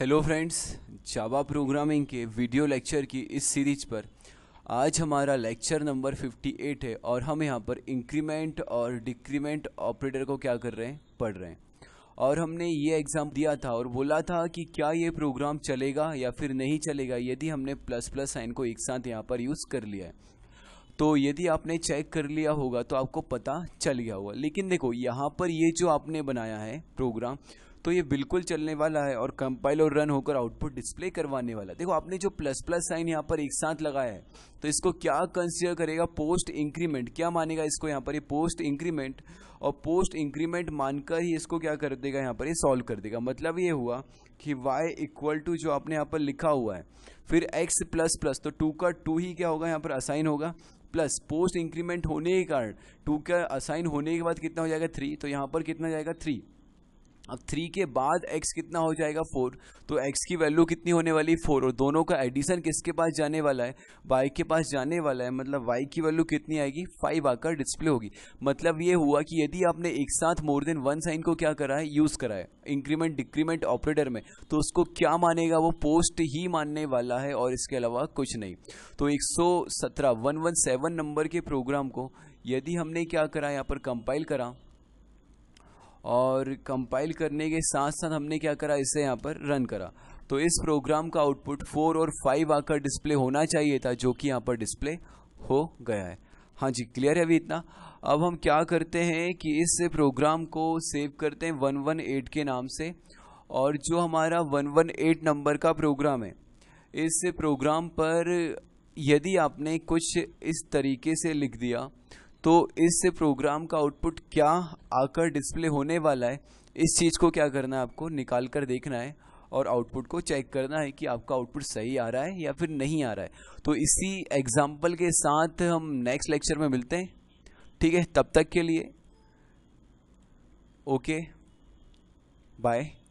hello friends Java programming के video lecture की इस सीरीज पर आज हमारा लेक्चर नंबर 58 है और हम यहाँ पर इंक्रीमेंट और डिक्रीमेंट ऑपरेटर को क्या कर रहे हैं पढ़ रहे हैं और हमने ये एग्ज़ाम दिया था और बोला था कि क्या ये प्रोग्राम चलेगा या फिर नहीं चलेगा यदि हमने प्लस प्लस साइन को एक साथ यहाँ पर यूज़ कर लिया है तो यदि आपने चेक कर लिया होगा तो आपको पता चल गया होगा लेकिन देखो यहाँ पर ये जो आपने बनाया है प्रोग्राम तो ये बिल्कुल चलने वाला है और कंपाइल और रन होकर आउटपुट डिस्प्ले करवाने वाला देखो आपने जो प्लस प्लस साइन यहाँ पर एक साथ लगाया है तो इसको क्या कंसिडर करेगा पोस्ट इंक्रीमेंट क्या मानेगा इसको यहाँ पर ये पोस्ट इंक्रीमेंट और पोस्ट इंक्रीमेंट मानकर ही इसको क्या कर देगा यहाँ पर ये सॉल्व कर देगा मतलब ये हुआ कि y इक्वल टू जो आपने यहाँ पर लिखा हुआ है फिर x प्लस प्लस तो टू का टू ही क्या होगा यहाँ पर असाइन होगा प्लस पोस्ट इंक्रीमेंट होने के कारण टू का असाइन होने के बाद कितना हो जाएगा थ्री तो यहाँ पर कितना जाएगा थ्री अब थ्री के बाद एक्स कितना हो जाएगा फोर तो एक्स की वैल्यू कितनी होने वाली फोर और दोनों का एडिशन किसके पास जाने वाला है वाई के पास जाने वाला है मतलब y की वैल्यू कितनी आएगी फाइव आकर डिस्प्ले होगी मतलब ये हुआ कि यदि आपने एक साथ मोर देन वन साइन को क्या करा है यूज़ करा है इंक्रीमेंट डिक्रीमेंट ऑपरेटर में तो उसको क्या मानेगा वो पोस्ट ही मानने वाला है और इसके अलावा कुछ नहीं तो एक सौ नंबर के प्रोग्राम को यदि हमने क्या करा यहाँ पर कंपाइल करा और कंपाइल करने के साथ साथ हमने क्या करा इसे यहाँ पर रन करा तो इस प्रोग्राम का आउटपुट फोर और फाइव आकर डिस्प्ले होना चाहिए था जो कि यहाँ पर डिस्प्ले हो गया है हाँ जी क्लियर है अभी इतना अब हम क्या करते हैं कि इस प्रोग्राम को सेव करते हैं वन वन एट के नाम से और जो हमारा वन वन एट नंबर का प्रोग्राम है इस प्रोग्राम पर यदि आपने कुछ इस तरीके से लिख दिया तो इस प्रोग्राम का आउटपुट क्या आकर डिस्प्ले होने वाला है इस चीज़ को क्या करना है आपको निकाल कर देखना है और आउटपुट को चेक करना है कि आपका आउटपुट सही आ रहा है या फिर नहीं आ रहा है तो इसी एग्जाम्पल के साथ हम नेक्स्ट लेक्चर में मिलते हैं ठीक है तब तक के लिए ओके बाय